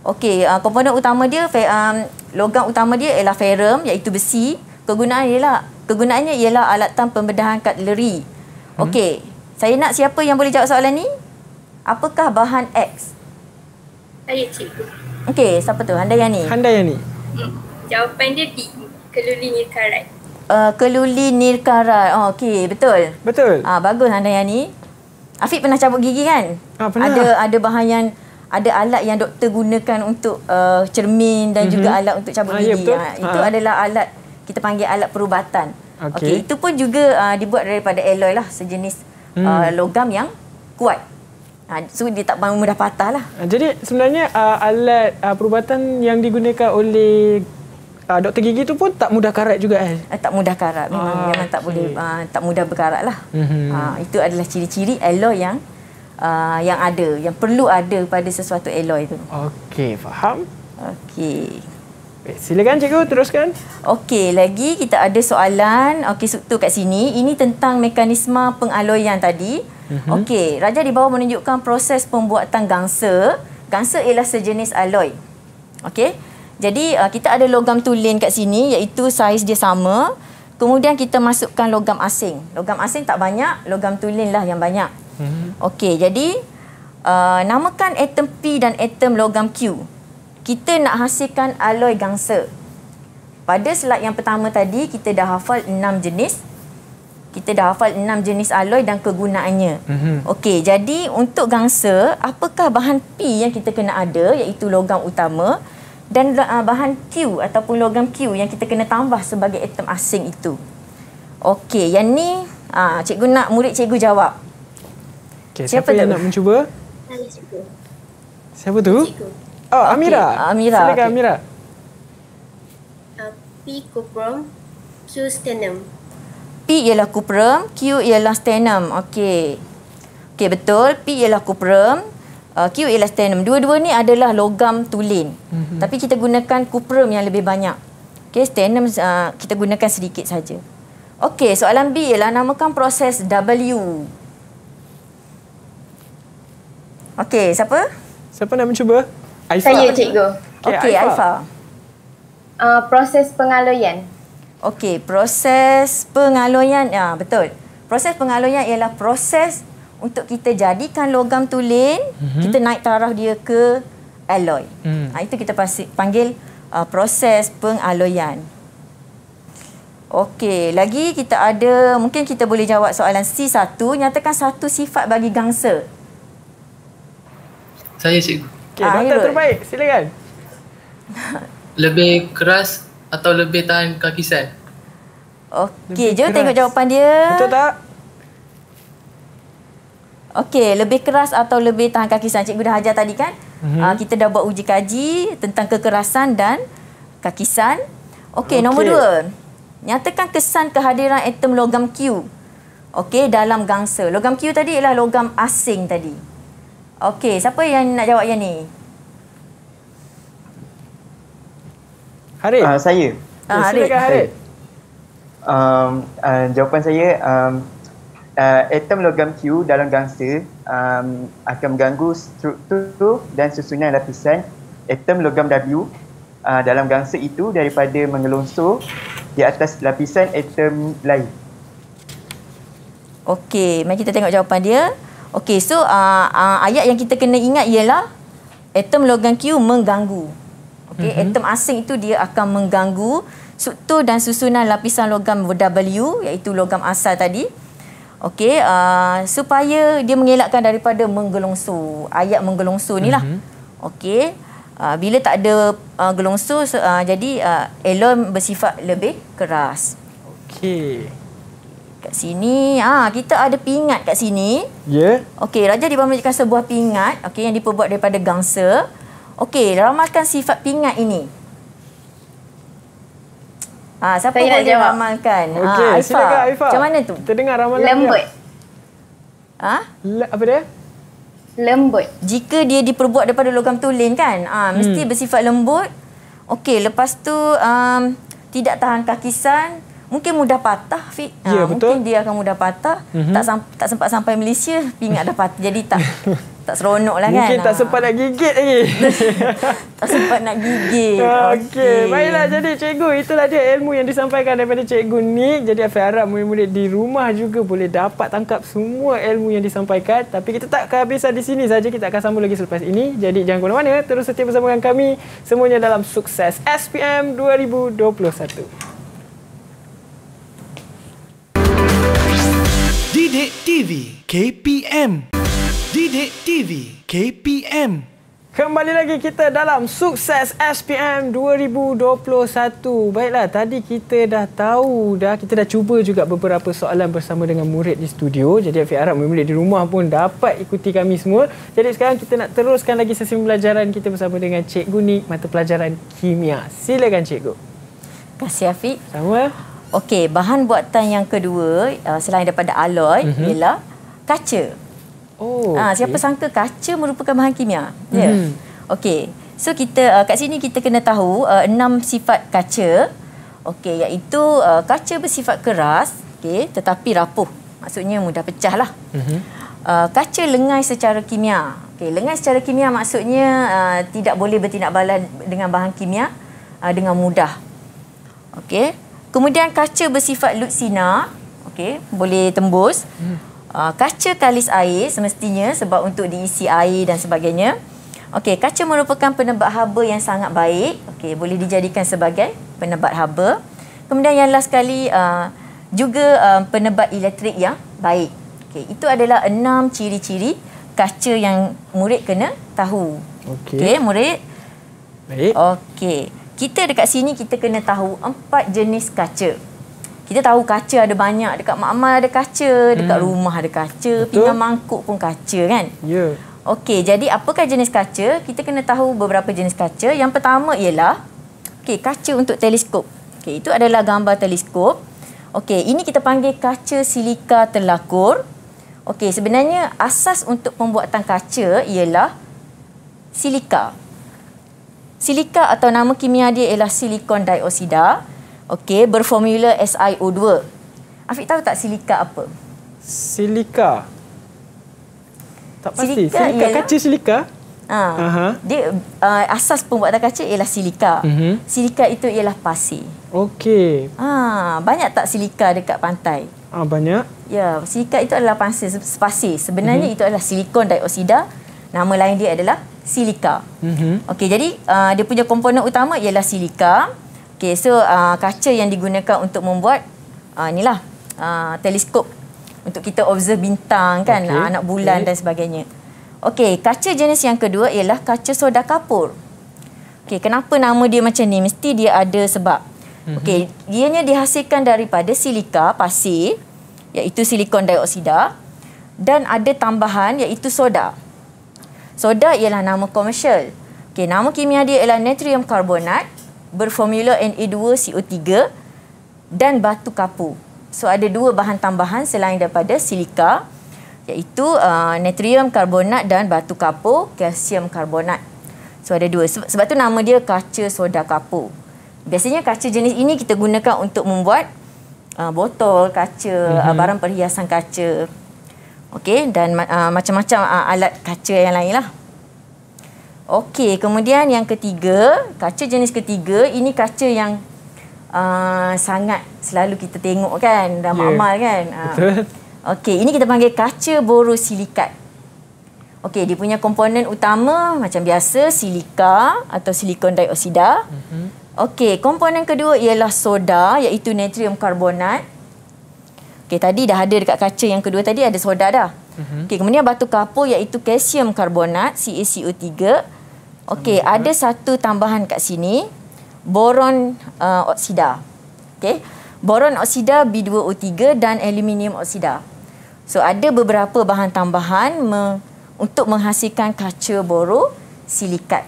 Okey, uh, komponen utama dia um, logam utama dia ialah ferum iaitu besi. Kegunaan dia ialah kegunaannya ialah alat alatan pembedahan katleri. Mhm. Okey. Hmm. Saya nak siapa yang boleh jawab soalan ni? Apakah bahan X? Saya cikgu. Okey, siapa tu? ni. Handayani. Handayani. Jawapan dia D. Keluli nirkarat. Uh, ah, keluli nirkarat. Oh, Okey, betul. Betul. Ah, uh, bagus ni. Afiq pernah cabut gigi kan? Ah, pernah. Ada ada bahan yang ada alat yang doktor gunakan untuk uh, cermin dan mm-hmm. juga mhm. alat untuk cabut gigi. Ah, ya, ha, itu ha. adalah alat kita panggil alat perubatan. Okey, okay, itu pun juga uh, dibuat daripada alloy lah, sejenis hmm. uh, logam yang kuat. Ha, so dia tak mudah patah lah. Jadi sebenarnya uh, alat uh, perubatan yang digunakan oleh Uh, doktor gigi tu pun tak mudah karat juga kan? Eh? Uh, tak mudah karat. Memang, ah, memang tak okay. boleh, uh, tak mudah berkarat lah. Mm-hmm. Uh, itu adalah ciri-ciri alloy yang uh, yang ada, yang perlu ada pada sesuatu alloy itu. Okey, faham. Okey. Silakan cikgu teruskan. Okey, lagi kita ada soalan. Okey, suktu kat sini. Ini tentang mekanisme pengaloyan tadi. Mm-hmm. Okey, Raja di bawah menunjukkan proses pembuatan gangsa. Gangsa ialah sejenis aloy. Okey. Jadi uh, kita ada logam tulen kat sini iaitu saiz dia sama. Kemudian kita masukkan logam asing. Logam asing tak banyak, logam tulen lah yang banyak. Mm-hmm. Okey, jadi uh, namakan atom P dan atom logam Q. Kita nak hasilkan aloi gangsa. Pada slide yang pertama tadi, kita dah hafal enam jenis. Kita dah hafal enam jenis aloi dan kegunaannya. Mm-hmm. Okey, jadi untuk gangsa, apakah bahan P yang kita kena ada iaitu logam utama dan uh, bahan Q ataupun logam Q yang kita kena tambah sebagai atom asing itu? Okey, yang ni uh, cikgu nak murid cikgu jawab. Okey, siapa, siapa yang nak mencuba? Saya Siapa tu? Pico. Oh, Amira. Okay. Amira. Silakan okay. Amira. Uh, P cuprum, Q stenum. P ialah kuprum, Q ialah stenum. Okey. Okey, betul. P ialah cuprum, uh, Q ialah stenum. Dua-dua ni adalah logam tulen. Mm-hmm. Tapi kita gunakan kuprum yang lebih banyak. Okey, stenum uh, kita gunakan sedikit saja. Okey, soalan B ialah namakan proses W. Okey, siapa? Siapa nak mencuba? Aifa. Saya, cikgu. Okey, okay, Aifa. Aifa. Uh, proses pengaloyan. Okey, proses pengaloyan. Ya, betul. Proses pengaloyan ialah proses untuk kita jadikan logam tulen mm -hmm. kita naik taraf dia ke alloy. Mm. Ha, itu kita panggil uh, proses pengaloyan. Okey, lagi kita ada, mungkin kita boleh jawab soalan C1, nyatakan satu sifat bagi gangsa. Saya cikgu. Okay, ah, doktor terbaik. Silakan. Lebih keras atau lebih tahan kaki saya? Okey, jom keras. tengok jawapan dia. Betul tak? Okey, lebih keras atau lebih tahan kaki saya? Cikgu dah ajar tadi kan? Mm -hmm. Kita dah buat uji kaji tentang kekerasan dan kakisan. Okey, okay. nombor dua. Nyatakan kesan kehadiran atom logam Q. Okey, dalam gangsa. Logam Q tadi ialah logam asing tadi. Okey, siapa yang nak jawab yang ni? Harith. Uh, saya. Uh, eh, silakan Harith. Um, uh, jawapan saya, um, uh, atom logam Q dalam gangsa um, akan mengganggu struktur dan susunan lapisan atom logam W uh, dalam gangsa itu daripada mengelongsor di atas lapisan atom lain. Okey, mari kita tengok jawapan dia. Okey, so uh, uh, ayat yang kita kena ingat ialah atom logam Q mengganggu. Okey, mm-hmm. atom asing itu dia akan mengganggu struktur dan susunan lapisan logam W iaitu logam asal tadi. Okey, uh, supaya dia mengelakkan daripada menggelongso. Ayat menggelongso inilah. Mm-hmm. Okey. Uh, bila tak ada uh, gelongso uh, jadi uh, alloy bersifat lebih keras. Okey. Kat sini, ah kita ada pingat kat sini. Ya. Yeah. Okey, raja dibamajikan sebuah pingat, okey yang diperbuat daripada gangsa. Okey, ramalkan sifat pingat ini. Ah, siapa yang boleh ramalkan? Ha, okay, ah, Aifa. Silakan, Aifa. Macam mana tu? Kita dengar ramalan Lembut. Ah? Le, apa dia? Lembut. Jika dia diperbuat daripada logam tulen kan? Ah, hmm. mesti bersifat lembut. Okey, lepas tu um, tidak tahan kakisan, mungkin mudah patah fit. ha, ya, ah, betul. mungkin dia akan mudah patah. Mm-hmm. Tak tak sempat sampai Malaysia pingat dah patah. Jadi tak tak seronok lah mungkin kan. Mungkin tak ha. sempat nak gigit lagi. tak sempat nak gigit. Ah, okey. Okay. Baiklah jadi cikgu itulah dia ilmu yang disampaikan daripada cikgu ni. Jadi saya harap murid-murid di rumah juga boleh dapat tangkap semua ilmu yang disampaikan. Tapi kita tak kehabisan di sini saja. Kita akan sambung lagi selepas ini. Jadi jangan kemana mana Terus setia bersama dengan kami. Semuanya dalam sukses SPM 2021. Didik TV KPM Didik TV KPM Kembali lagi kita dalam sukses SPM 2021. Baiklah, tadi kita dah tahu dah, kita dah cuba juga beberapa soalan bersama dengan murid di studio. Jadi, Afiq Arab murid di rumah pun dapat ikuti kami semua. Jadi, sekarang kita nak teruskan lagi sesi pembelajaran kita bersama dengan Cikgu Nik, mata pelajaran kimia. Silakan, Cikgu. Terima kasih, Afiq. Sama. Okey, bahan buatan yang kedua uh, selain daripada aloi mm-hmm. ialah kaca. Oh. Ha, siapa sangka kaca merupakan bahan kimia? Ya. Mm-hmm. Okey. So kita uh, kat sini kita kena tahu uh, enam sifat kaca. Okey, iaitu uh, kaca bersifat keras, okey, tetapi rapuh. Maksudnya mudah pecah lah. Mm-hmm. Uh, kaca lengai secara kimia. Okey, lengai secara kimia maksudnya uh, tidak boleh bertindak balas dengan bahan kimia uh, dengan mudah. Okey. Kemudian kaca bersifat lutsina, okey, boleh tembus. Hmm. Uh, kaca kalis air semestinya sebab untuk diisi air dan sebagainya. Okey, kaca merupakan penebat haba yang sangat baik. Okey, boleh dijadikan sebagai penebat haba. Kemudian yang last sekali uh, juga uh, ah, penebat elektrik yang baik. Okey, itu adalah enam ciri-ciri kaca yang murid kena tahu. Okey, okay, murid. Baik. Okey kita dekat sini kita kena tahu empat jenis kaca. Kita tahu kaca ada banyak. Dekat makmal ada kaca, dekat hmm. rumah ada kaca, pinggan mangkuk pun kaca kan? Ya. Yeah. Okey, jadi apakah jenis kaca? Kita kena tahu beberapa jenis kaca. Yang pertama ialah okay, kaca untuk teleskop. Okay, itu adalah gambar teleskop. Okey, ini kita panggil kaca silika terlakur. Okey, sebenarnya asas untuk pembuatan kaca ialah silika. Silika atau nama kimia dia ialah silikon dioksida. Okey, berformula SiO2. Afiq tahu tak silika apa? Silika. Tak pasti. Silika, silika ialah, kaca silika? Ha, uh-huh. Dia uh, asas pembuatan kaca ialah silika. Uh-huh. Silika itu ialah pasir. Okey. Ha, banyak tak silika dekat pantai? Ah, banyak. Ya, silika itu adalah pasir, pasir. Sebenarnya uh-huh. itu adalah silikon dioksida. Nama lain dia adalah silika. Mm-hmm. Okey, jadi uh, dia punya komponen utama ialah silika. Okey, so uh, kaca yang digunakan untuk membuat uh, lah uh, teleskop untuk kita observe bintang kan, okay. anak bulan okay. dan sebagainya. Okey, kaca jenis yang kedua ialah kaca soda kapur. Okey, kenapa nama dia macam ni? Mesti dia ada sebab. Mm-hmm. Okey, ianya dihasilkan daripada silika pasir iaitu silikon dioksida dan ada tambahan iaitu soda. Soda ialah nama komersial. Okey, nama kimia dia ialah natrium karbonat berformula na 2 co 3 dan batu kapur. So ada dua bahan tambahan selain daripada silika iaitu uh, natrium karbonat dan batu kapur kalsium karbonat. So ada dua. Sebab, sebab tu nama dia kaca soda kapur. Biasanya kaca jenis ini kita gunakan untuk membuat uh, botol kaca, mm-hmm. uh, mhm. barang perhiasan kaca okey dan uh, macam-macam uh, alat kaca yang lainlah okey kemudian yang ketiga kaca jenis ketiga ini kaca yang uh, sangat selalu kita tengok kan dan yeah. makmal kan ah. betul okey ini kita panggil kaca borosilikat okey dia punya komponen utama macam biasa silika atau silikon dioksida mm-hmm. okey komponen kedua ialah soda iaitu natrium karbonat Okey, tadi dah ada dekat kaca yang kedua tadi ada soda dah. Mm-hmm. Okey, kemudian batu kapur iaitu kalsium karbonat CaCO3. Okey, mhm. ada satu tambahan kat sini, boron uh, oksida. Okey. Boron oksida B2O3 dan aluminium oksida. So ada beberapa bahan tambahan me- untuk menghasilkan kaca boro silikat.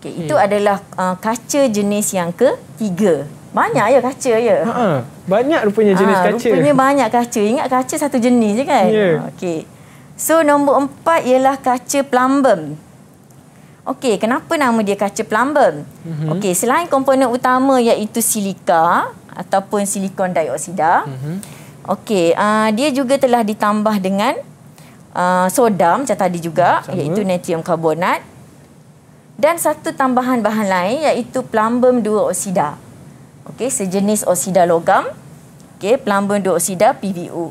Okey, okay. itu adalah uh, kaca jenis yang ketiga. Banyak ya kaca ya? Ha, banyak rupanya jenis ha, kaca. Rupanya banyak kaca. Ingat kaca satu jenis je kan? Ya. Yeah. Okey. So nombor empat ialah kaca plumbum. Okey, kenapa nama dia kaca plumbum? Mm -hmm. Okey, selain komponen utama iaitu silika ataupun silikon dioksida. Mm -hmm. Okey, uh, dia juga telah ditambah dengan uh, ah, soda macam tadi juga Sama. iaitu natrium karbonat. Dan satu tambahan bahan lain iaitu plumbum dua oksida. Okey, sejenis oksida logam. Okey, pelamban dioksida PVO. Oh.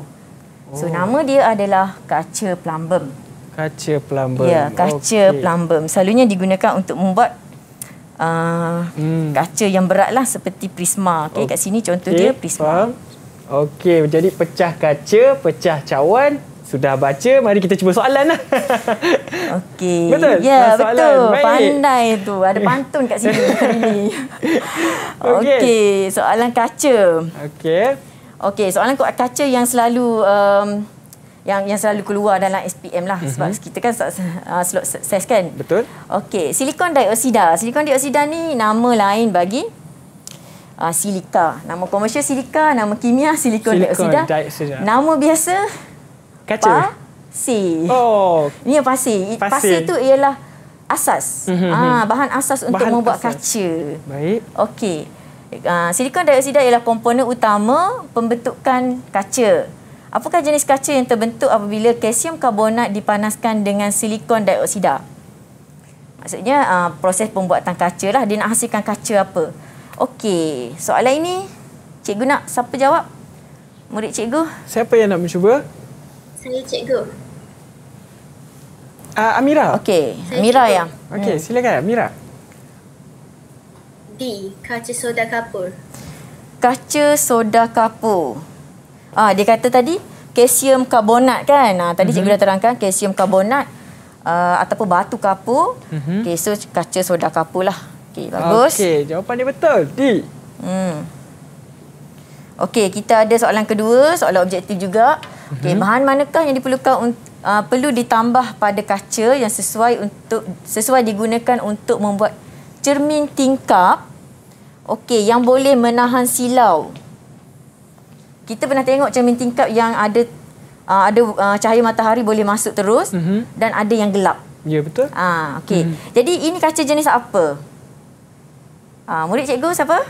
So nama dia adalah kaca pelamban. Kaca pelamban. Ya, kaca okay. pelamban. Selalunya digunakan untuk membuat Uh, hmm. kaca yang beratlah seperti prisma okey okay. kat sini contoh okay. dia prisma okey jadi pecah kaca pecah cawan sudah baca mari kita cuba soalan lah okey betul ya yeah, betul Baik. pandai tu ada pantun kat sini okey soalan kaca okey okey soalan kaca yang selalu um, yang yang selalu keluar dalam SPM lah sebab mm-hmm. kita kan uh, slot ses kan betul okey silikon dioksida silikon dioksida ni nama lain bagi uh, silika nama komersial silika nama kimia silikon dioksida nama biasa Kaca? Pasi. Oh. Ini yang pasir. Pasir itu ialah asas. Mm -hmm. ha, bahan asas untuk membuat asas. kaca. Baik. Okey. Ha, silikon dioksida ialah komponen utama pembentukan kaca. Apakah jenis kaca yang terbentuk apabila kalsium karbonat dipanaskan dengan silikon dioksida? Maksudnya ha, proses pembuatan kaca lah. Dia nak hasilkan kaca apa? Okey. Soalan ini, cikgu nak siapa jawab? Murid cikgu? Siapa yang nak mencuba? Saya cikgu. Uh, Amira. Okey, Amira cikgu. yang. Okey, hmm. silakan Amira. D, kaca soda kapur. Kaca soda kapur. Ah, dia kata tadi kalsium karbonat kan? Ah, tadi mm-hmm. cikgu mhm. dah terangkan kalsium karbonat uh, ataupun batu kapur. Mm-hmm. Okey, so kaca soda kapur lah. Okey, bagus. Okey, jawapan dia betul. D. Hmm. Okey, kita ada soalan kedua, soalan objektif juga. Okey, mhm. bahan manakah yang diperlukan uh, perlu ditambah pada kaca yang sesuai untuk sesuai digunakan untuk membuat cermin tingkap? Okey, yang boleh menahan silau. Kita pernah tengok cermin tingkap yang ada uh, ada uh, cahaya matahari boleh masuk terus mm -hmm. dan ada yang gelap. Ya, betul. Ah, okey. Mm -hmm. Jadi ini kaca jenis apa? Ah, murid cikgu siapa?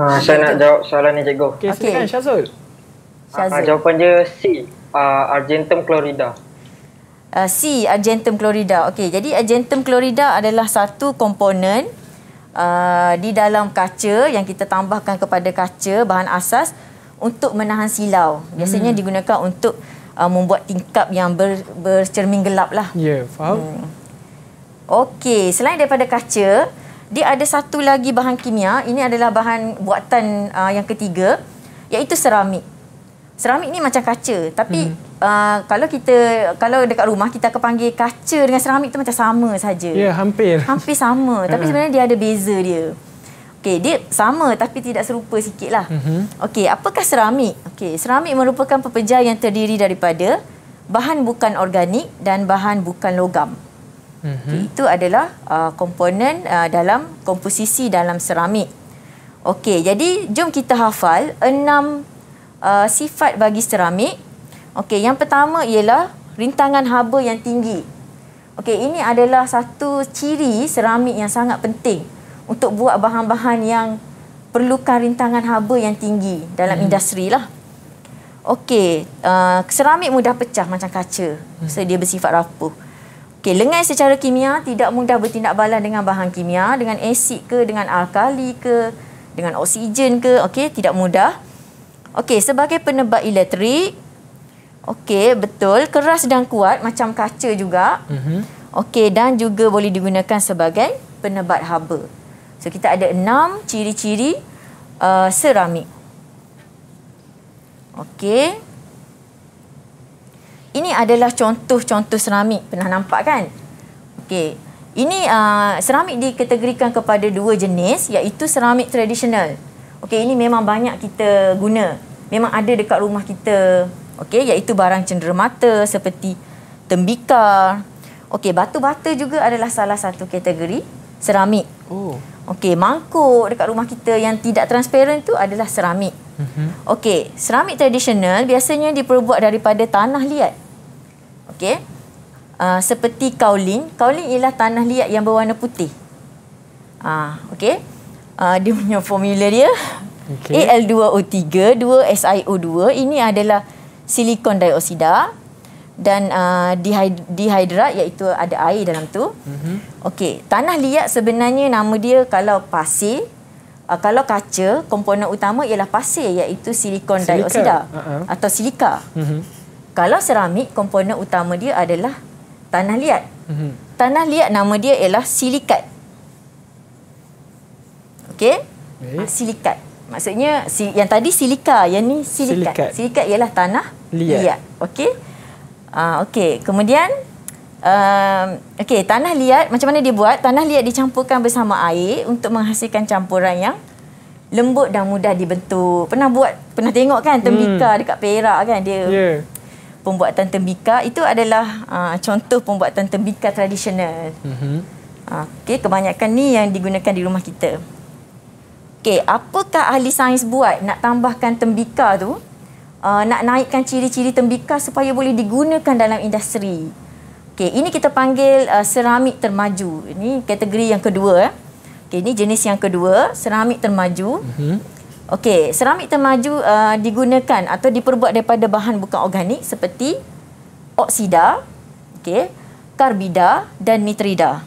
Ah, saya nak jawab soalan ni cikgu. Okey, okay. silakan Syazul. Ah, Syazil. Ah, jawapan dia C. Uh, Argentum chlorida. Uh, ah, C. Argentum chlorida. Okey, jadi Argentum chlorida adalah satu komponen uh, di dalam kaca yang kita tambahkan kepada kaca bahan asas untuk menahan silau. Biasanya hmm. digunakan untuk uh, membuat tingkap yang ber, bercermin gelap lah. Ya, yeah, faham. Hmm. Okey, selain daripada kaca, dia ada satu lagi bahan kimia. Ini adalah bahan buatan uh, yang ketiga iaitu seramik. Seramik ni macam kaca tapi hmm. uh, kalau kita kalau dekat rumah kita akan panggil kaca dengan seramik tu macam sama saja. Ya, yeah, hampir. Hampir sama tapi ha. sebenarnya dia ada beza dia. Okey, dia sama tapi tidak serupa sikitlah. Mm-hmm. Okey, apakah seramik? Okey, seramik merupakan pepejal yang terdiri daripada bahan bukan organik dan bahan bukan logam. Mm-hmm. Okay, itu adalah uh, komponen uh, dalam komposisi dalam seramik. Okey, jadi jom kita hafal enam uh, sifat bagi seramik. Okey, yang pertama ialah rintangan haba yang tinggi. Okey, ini adalah satu ciri seramik yang sangat penting untuk buat bahan-bahan yang perlukan rintangan haba yang tinggi dalam hmm. industri lah. Okey, uh, seramik mudah pecah macam kaca. Hmm. So, dia bersifat rapuh. Okey, lengan secara kimia tidak mudah bertindak balas dengan bahan kimia, dengan asid ke, dengan alkali ke, dengan oksigen ke. Okey, tidak mudah. Hmm. Okey, sebagai penebak elektrik. Okey, betul. Keras dan kuat macam kaca juga. Mm -hmm. Okey, dan juga boleh digunakan sebagai penebat haba. So, kita ada enam ciri-ciri uh, seramik. Okey. Ini adalah contoh-contoh seramik. Pernah nampak kan? Okey. Ini uh, seramik dikategorikan kepada dua jenis iaitu seramik tradisional okey ini memang banyak kita guna memang ada dekat rumah kita okey iaitu barang cenderamata seperti tembikar okey batu bata juga adalah salah satu kategori seramik oh okey mangkuk dekat rumah kita yang tidak transparent tu adalah seramik mhm. Okey, seramik tradisional biasanya diperbuat daripada tanah liat. Okey, uh, seperti kaolin. Kaolin ialah tanah liat yang berwarna putih. Uh, Okey, uh, dia punya formula dia okay. Al2O3 2SiO2 ini adalah silikon dioksida dan uh, ah, dihidrat iaitu ada air dalam tu. Mm-hmm. Okey, tanah liat sebenarnya nama dia kalau pasir, uh, kalau kaca, komponen utama ialah pasir iaitu silikon silika. dioksida uh-huh. atau silika. Mm-hmm. Kalau seramik, komponen utama dia adalah tanah liat. Mm-hmm. Tanah liat nama dia ialah silikat. mm okey ah, silikat maksudnya si, yang tadi silika yang ni silikat silikat, silikat ialah tanah liat, liat. okey uh, okey kemudian uh, okey tanah liat macam mana dia buat tanah liat dicampurkan bersama air untuk menghasilkan campuran yang lembut dan mudah dibentuk pernah buat pernah tengok kan tembikar hmm. dekat Perak kan dia yeah. pembuatan tembika itu adalah uh, contoh pembuatan tembika tradisional mm-hmm. okey kebanyakan ni yang digunakan di rumah kita Okey, apakah ahli sains buat nak tambahkan tembika tu? Uh, nak naikkan ciri-ciri tembika supaya boleh digunakan dalam industri. Okey, ini kita panggil uh, seramik termaju. Ini kategori yang kedua. Eh. Okey, ini jenis yang kedua, seramik termaju. Mhm. Okey, seramik termaju uh, digunakan atau diperbuat daripada bahan bukan organik seperti oksida, okey, karbida dan nitrida.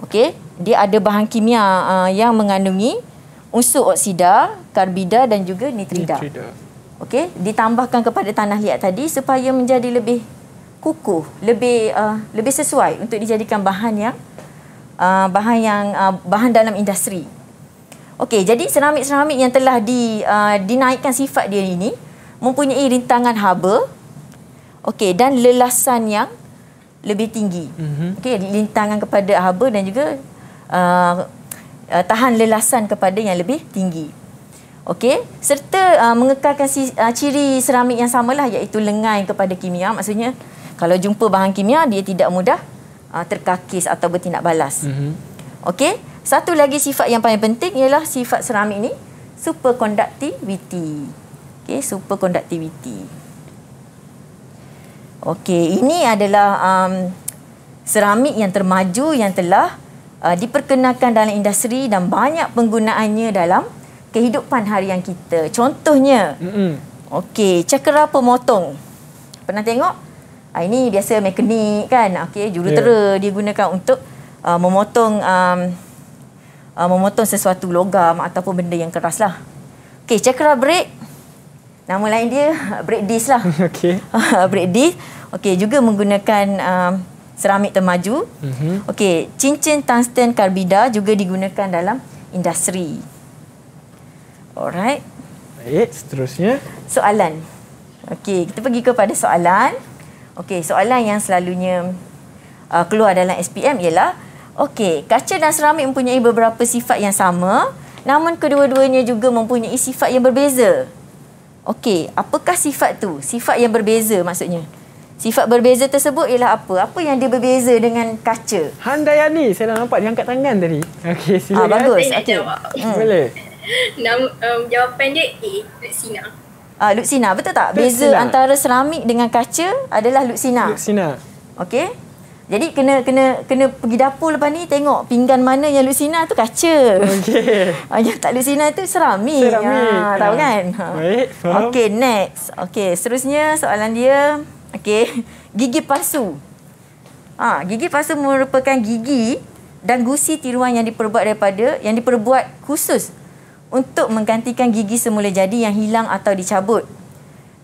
Okey dia ada bahan kimia uh, yang mengandungi unsur oksida, karbida dan juga nitrida. nitrida. Okey, ditambahkan kepada tanah liat tadi supaya menjadi lebih kukuh, lebih uh, lebih sesuai untuk dijadikan bahan yang uh, bahan yang uh, bahan dalam industri. Okey, jadi seramik-seramik yang telah di uh, dinaikkan sifat dia ini mempunyai rintangan haba. Okey, dan lelasan yang lebih tinggi. Mm-hmm. Okey, rintangan kepada haba dan juga uh, uh, tahan lelasan kepada yang lebih tinggi. Okey, serta uh, mengekalkan si, uh, ciri seramik yang samalah iaitu lengai kepada kimia. Maksudnya kalau jumpa bahan kimia dia tidak mudah uh, terkakis atau bertindak balas. Mm-hmm. Okey, satu lagi sifat yang paling penting ialah sifat seramik ini superconductivity. Okey, superconductivity. Okey, ini adalah um, seramik yang termaju yang telah uh, diperkenalkan dalam industri dan banyak penggunaannya dalam kehidupan harian kita. Contohnya, mm-hmm. okey, cakera pemotong. Pernah tengok? Uh, ini biasa mekanik kan? Okey, jurutera ya. yeah. dia gunakan untuk uh, memotong um, uh, memotong sesuatu logam ataupun benda yang keras lah. Okey, cakera break. Nama lain dia break disc lah. Okey. break disc. Okey, juga menggunakan um, seramik termaju. Mm-hmm. Okey, cincin tungsten karbida juga digunakan dalam industri. Alright. Baik, seterusnya. Soalan. Okey, kita pergi kepada soalan. Okey, soalan yang selalunya uh, keluar dalam SPM ialah Okey, kaca dan seramik mempunyai beberapa sifat yang sama namun kedua-duanya juga mempunyai sifat yang berbeza. Okey, apakah sifat tu? Sifat yang berbeza maksudnya. Sifat berbeza tersebut ialah apa? Apa yang dia berbeza dengan kaca? Handayani, lah saya dah nampak dia angkat tangan tadi. Okey, sila. Ah, bagus. Okey. Hmm. Boleh. Nam, um, jawapan dia A, eh, Luxina. Ah, Luxina, betul tak? Luxina. Beza antara seramik dengan kaca adalah Luxina. Luxina. Okey. Jadi kena kena kena pergi dapur lepas ni tengok pinggan mana yang Lucina tu kaca. Okey. Ah, yang tak Lucina tu seramik. Seramik. Ha, tahu ah. kan? Baik. Okey, next. Okey, seterusnya soalan dia. Okey, gigi palsu. Ha, gigi palsu merupakan gigi dan gusi tiruan yang diperbuat daripada yang diperbuat khusus untuk menggantikan gigi semula jadi yang hilang atau dicabut.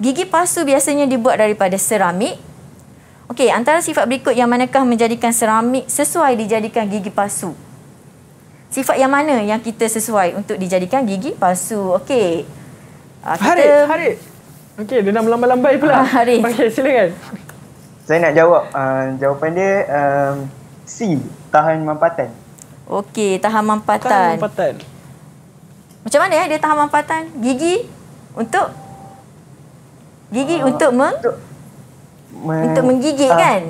Gigi palsu biasanya dibuat daripada seramik. Okey, antara sifat berikut yang manakah menjadikan seramik sesuai dijadikan gigi palsu? Sifat yang mana yang kita sesuai untuk dijadikan gigi palsu? Okey. Ha, kita... Harit, Harit. Okey, dia nak melambai-lambai pula. Uh, ah, hari. Okey, silakan. Saya nak jawab. Uh, jawapan dia um, C, tahan mampatan. Okey, tahan mampatan. Tahan mampatan. Macam mana ya dia tahan mampatan? Gigi untuk gigi uh, untuk, me, untuk, me, untuk menggigit uh, kan?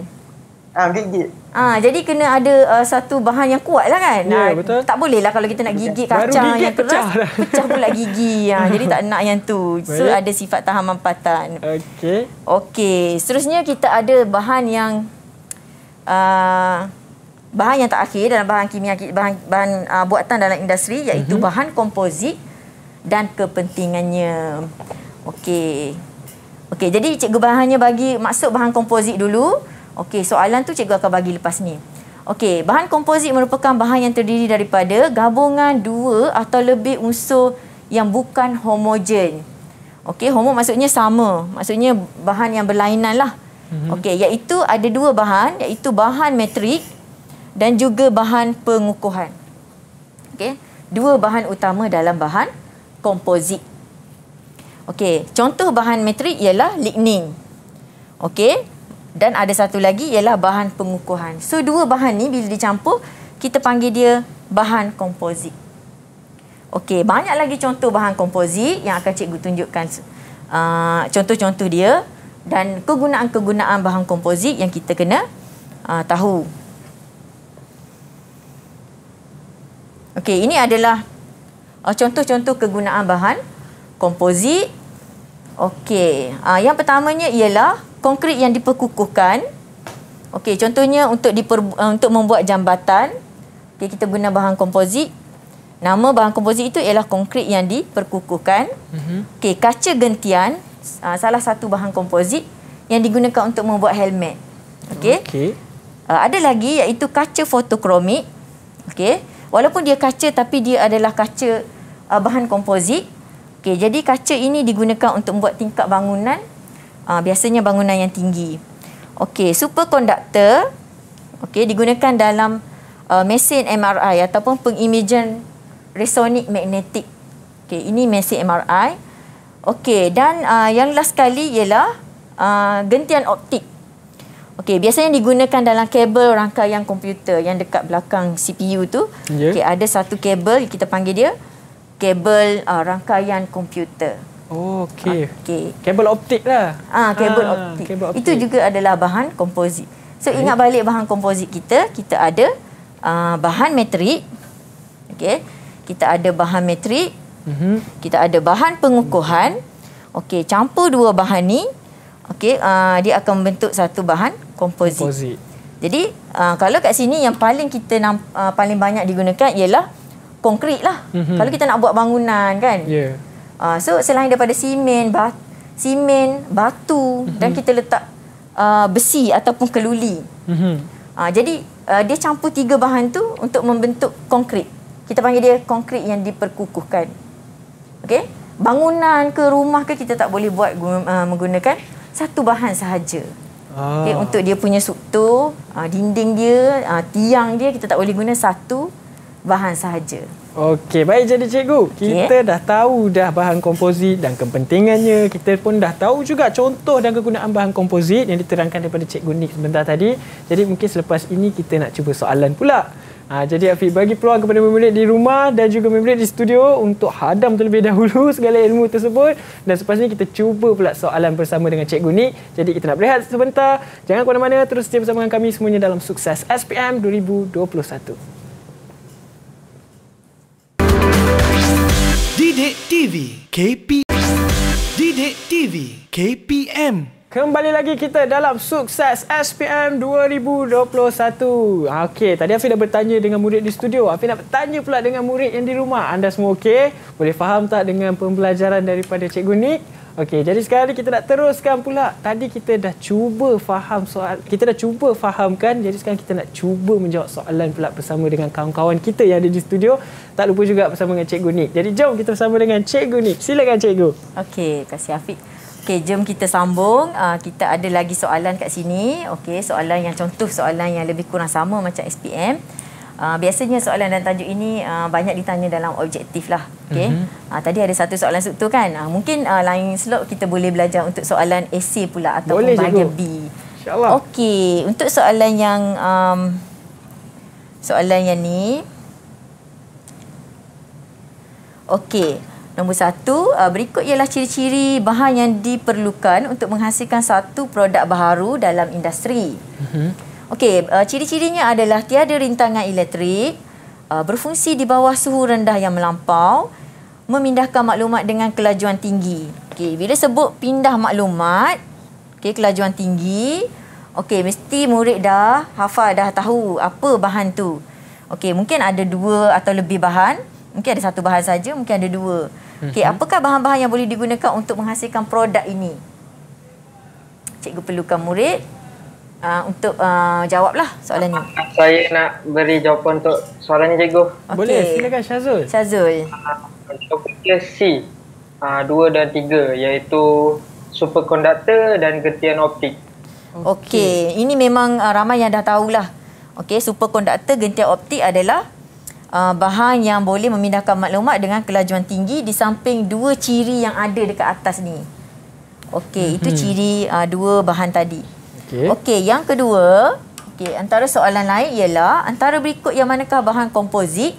Ha, gigit. Ha, jadi kena ada uh, satu bahan yang kuat lah kan? Ya, yeah, betul. Tak boleh lah kalau kita nak gigit kacang gigit, yang keras. Pecah, lah. pecah pula gigi. ha, jadi tak nak yang tu. So, Baik. ada sifat tahan mampatan. Okey. Okey. Seterusnya kita ada bahan yang... Uh, bahan yang tak akhir dalam bahan kimia bahan, bahan uh, buatan dalam industri iaitu mm-hmm. bahan komposit dan kepentingannya. Okey. Okey, jadi cikgu bahannya bagi masuk bahan komposit dulu. Okey, soalan tu cikgu akan bagi lepas ni. Okey, bahan komposit merupakan bahan yang terdiri daripada gabungan dua atau lebih unsur yang bukan homogen. Okey, homo maksudnya sama. Maksudnya bahan yang berlainan lah. Mhm. Okey, iaitu ada dua bahan, iaitu bahan metrik dan juga bahan pengukuhan. Okey, dua bahan utama dalam bahan komposit. Okey, contoh bahan metrik ialah lignin. Okey, dan ada satu lagi ialah bahan pengukuhan. So dua bahan ni bila dicampur kita panggil dia bahan komposit. Okey, banyak lagi contoh bahan komposit yang akan cikgu tunjukkan uh, contoh-contoh uh, dia dan kegunaan-kegunaan bahan komposit yang kita kena uh, tahu. Okey, ini adalah uh, contoh-contoh uh, kegunaan bahan komposit. Okey. Uh, yang pertamanya ialah konkrit yang diperkukuhkan. Okey, contohnya untuk diper, uh, untuk membuat jambatan, okay, kita guna bahan komposit. Nama bahan komposit itu ialah konkrit yang diperkukuhkan. Mm-hmm. Okey, kaca gentian, uh, ah, salah satu bahan komposit yang digunakan untuk membuat helmet. Okey. Okay. Uh, ada lagi iaitu kaca fotokromik. Okey. Walaupun dia kaca tapi dia adalah kaca uh, bahan komposit. Okey, jadi kaca ini digunakan untuk membuat tingkap bangunan, uh, biasanya bangunan yang tinggi. Okey, superkonduktor, okey digunakan dalam uh, mesin MRI ataupun pengimejan resonik magnetik. Okey, ini mesin MRI. Okey, dan uh, yang last sekali ialah uh, gentian optik. Okey, biasanya digunakan dalam kabel rangkaian komputer yang dekat belakang CPU tu. Yeah. Okey, ada satu kabel kita panggil dia kabel uh, rangkaian komputer. Oh, okey. Okay. Kabel optik lah. Ah, ha, kabel ha, optik. Kabel optik. Itu juga adalah bahan komposit. So, ingat balik bahan komposit kita. Kita ada uh, bahan metrik. Okey. Kita ada bahan metrik. Mm -hmm. Kita ada bahan pengukuhan. Okey, campur dua bahan ni. Okey, uh, dia akan membentuk satu bahan komposit. komposit. Jadi, uh, kalau kat sini yang paling kita uh, paling banyak digunakan ialah konkrit lah. Mm-hmm. Kalau kita nak buat bangunan kan. Yeah. Ya. Uh, so selain daripada simen, bat, simen, batu mm-hmm. dan mhm. kita letak uh, besi ataupun keluli. Mm-hmm. Uh, jadi uh, dia campur tiga bahan tu untuk membentuk konkrit. Kita panggil dia konkrit yang diperkukuhkan. Okay? Bangunan ke rumah ke kita tak boleh buat uh, menggunakan satu bahan sahaja. Okay, untuk dia punya struktur, dinding dia, tiang dia kita tak boleh guna satu bahan sahaja. Okey, baik jadi cikgu. Okay. Kita ya. dah tahu dah bahan komposit dan kepentingannya. Kita pun dah tahu juga contoh dan kegunaan bahan komposit yang diterangkan daripada cikgu Nick sebentar tadi. Jadi mungkin selepas ini kita nak cuba soalan pula. Ha, jadi Afiq bagi peluang kepada murid di rumah dan juga murid di studio untuk hadam terlebih dahulu segala ilmu tersebut. Dan selepas ini kita cuba pula soalan bersama dengan Cikgu Nik. Jadi kita nak berehat sebentar. Jangan ke mana-mana. Terus setia bersama dengan kami semuanya dalam sukses SPM 2021. Didik TV KPM Didik TV KPM Kembali lagi kita dalam sukses SPM 2021. Okey, tadi Afi dah bertanya dengan murid di studio. Afi nak bertanya pula dengan murid yang di rumah. Anda semua okey? Boleh faham tak dengan pembelajaran daripada Cikgu Nick? Okey, jadi sekarang ni kita nak teruskan pula. Tadi kita dah cuba faham soal, kita dah cuba fahamkan. Jadi sekarang kita nak cuba menjawab soalan pula bersama dengan kawan-kawan kita yang ada di studio. Tak lupa juga bersama dengan Cikgu Nik. Jadi jom kita bersama dengan Cikgu Nik. Silakan Cikgu. Okey, kasih Afiq. Okey, jom kita sambung. Uh, kita ada lagi soalan kat sini. Okey, soalan yang contoh soalan yang lebih kurang sama macam SPM. Ah, biasanya soalan dan tajuk ini uh, banyak ditanya dalam objektif lah. Okay. Mm-hmm. Uh, ah, tadi ada satu soalan struktur kan. Uh, mungkin uh, lain slot kita boleh belajar untuk soalan essay pula atau bahagian B. InsyaAllah. Okey. Untuk soalan yang... Um, soalan yang ni. Okey. Nombor satu, berikut ialah ciri-ciri bahan yang diperlukan untuk menghasilkan satu produk baharu dalam industri. Uh-huh. Okey, uh, ciri-cirinya adalah tiada rintangan elektrik, uh, berfungsi di bawah suhu rendah yang melampau, memindahkan maklumat dengan kelajuan tinggi. Okey, bila sebut pindah maklumat, okey kelajuan tinggi, okey mesti murid dah hafal dah tahu apa bahan tu. Okey, mungkin ada dua atau lebih bahan, mungkin ada satu bahan saja, mungkin ada dua. Okey, mhm. apakah bahan-bahan yang boleh digunakan untuk menghasilkan produk ini? Cikgu perlukan murid uh, untuk uh, jawablah soalan ni. Saya nak beri jawapan untuk soalan ni cikgu. Okay. Boleh silakan Syazul. Syazul. Ah, untuk uh, kelas C, uh, dua dan tiga iaitu superkonduktor dan getian optik. Okey, okay. ini memang uh, ramai yang dah tahulah. Okey, superkonduktor getian optik adalah uh, bahan yang boleh memindahkan maklumat dengan kelajuan tinggi di samping dua ciri yang ada dekat atas ni. Okey, itu hmm. ciri uh, dua bahan tadi. Okey. Okey, yang kedua, okey, antara soalan lain ialah antara berikut yang manakah bahan komposit?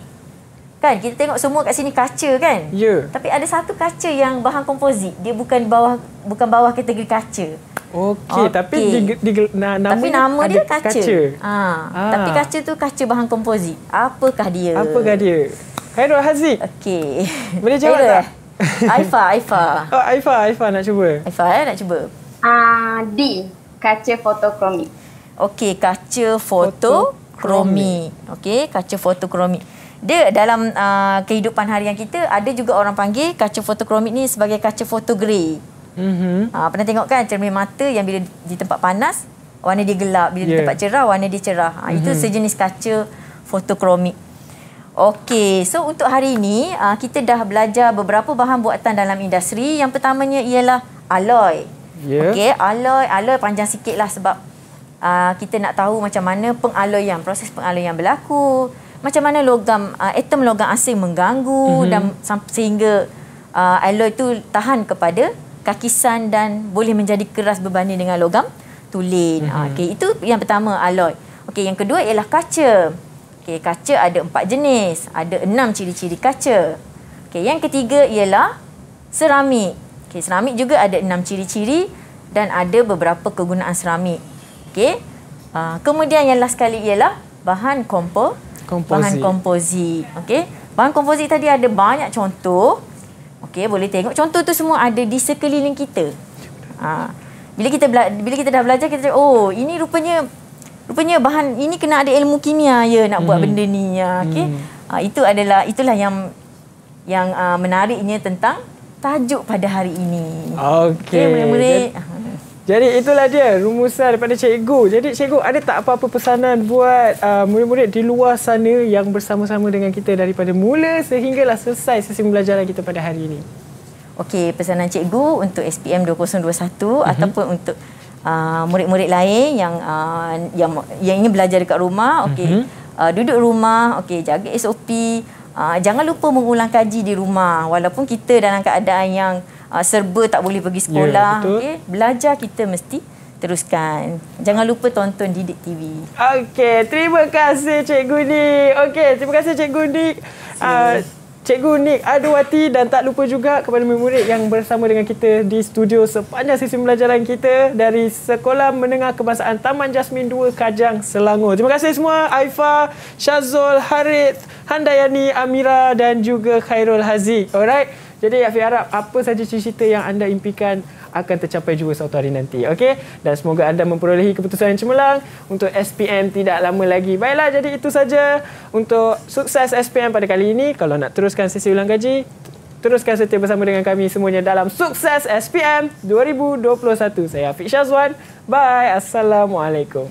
Kan kita tengok semua kat sini kaca kan? Ya. Yeah. Tapi ada satu kaca yang bahan komposit. Dia bukan bawah bukan bawah kategori kaca. Okey, okay. tapi di, di na, nama Tapi nama dia, dia kaca. kaca. Ha. ha. Tapi kaca tu kaca bahan komposit. Apakah dia? Apakah dia? Hairul Haziq. Okey. Boleh jawab Hairul, tak? Eh? Aifa, Aifa. Oh, Aifa, Aifa nak cuba. Aifa eh nak cuba. Ah, uh, D kaca fotokromik. Okey, kaca fotokromik. Okey, kaca fotokromik. Dia dalam uh, kehidupan harian kita ada juga orang panggil kaca fotokromik ni sebagai kaca fotogrey. Mm -hmm. uh, ah, pernah tengok kan cermin mata yang bila di tempat panas warna dia gelap, bila yeah. di tempat cerah warna dia cerah. Mm -hmm. Itu mhm. sejenis kaca fotokromik. Okey, so untuk hari ini uh, kita dah belajar beberapa bahan buatan dalam industri. Yang pertamanya ialah alloy. Yeah. Okey, alloy alloy panjang sikit lah sebab uh, kita nak tahu macam mana yang proses yang berlaku, macam mana logam uh, atom logam asing mengganggu mm-hmm. dan sehingga uh, ah, alloy itu tahan kepada kakisan dan boleh menjadi keras berbanding dengan logam tulen. Mm-hmm. Okey, itu yang pertama alloy. Okey, yang kedua ialah kaca. Okey, kaca ada empat jenis, ada enam ciri-ciri kaca. Okey, yang ketiga ialah seramik. Okey, seramik juga ada enam ciri-ciri dan ada beberapa kegunaan seramik. Okey. Uh, kemudian yang last sekali ialah bahan kompo komposit. Bahan komposit. Okey. Bahan komposit tadi ada banyak contoh. Okey, boleh tengok contoh tu semua ada di sekeliling kita. Uh, bila kita bela- bila kita dah belajar kita cakap, oh, ini rupanya rupanya bahan ini kena ada ilmu kimia ya nak hmm. buat benda ni. Ya. Okey. Hmm. Uh, itu adalah itulah yang yang uh, menariknya tentang tajuk pada hari ini. Okey. Okay, jadi itulah dia rumusan daripada cikgu. Jadi cikgu ada tak apa-apa pesanan buat uh, murid-murid di luar sana yang bersama-sama dengan kita daripada mula sehinggalah selesai sesi pembelajaran kita pada hari ini? Okey, pesanan cikgu untuk SPM 2021 uh-huh. ataupun untuk uh, murid-murid lain yang uh, yang yang ingin belajar dekat rumah, okey. Uh-huh. Uh, duduk rumah, okey, jaga SOP, Aa, ah, jangan lupa mengulang kaji di rumah walaupun kita dalam keadaan yang aa, ah, serba tak boleh pergi ya, sekolah yeah, okay? belajar kita mesti teruskan jangan lupa tonton Didik TV okey terima kasih cikgu ni okey terima kasih cikgu ni uh, Cikgu Nick Adwati dan tak lupa juga kepada murid-murid yang bersama dengan kita di studio sepanjang sesi pembelajaran kita dari Sekolah Menengah Kebangsaan Taman Jasmin 2 Kajang Selangor. Terima kasih semua Aifa, Syazul, Harith, Handayani, Amira dan juga Khairul Haziq. Alright. Jadi Afi harap apa saja cerita yang anda impikan akan tercapai juga suatu hari nanti. Okey? Dan semoga anda memperolehi keputusan yang cemerlang untuk SPM tidak lama lagi. Baiklah, jadi itu saja untuk sukses SPM pada kali ini. Kalau nak teruskan sesi ulang kaji, teruskan setia bersama dengan kami semuanya dalam sukses SPM 2021. Saya Afiq Syazwan. Bye. Assalamualaikum.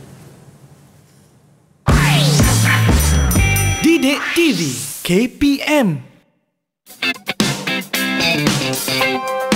Dede TV KPM Thank you.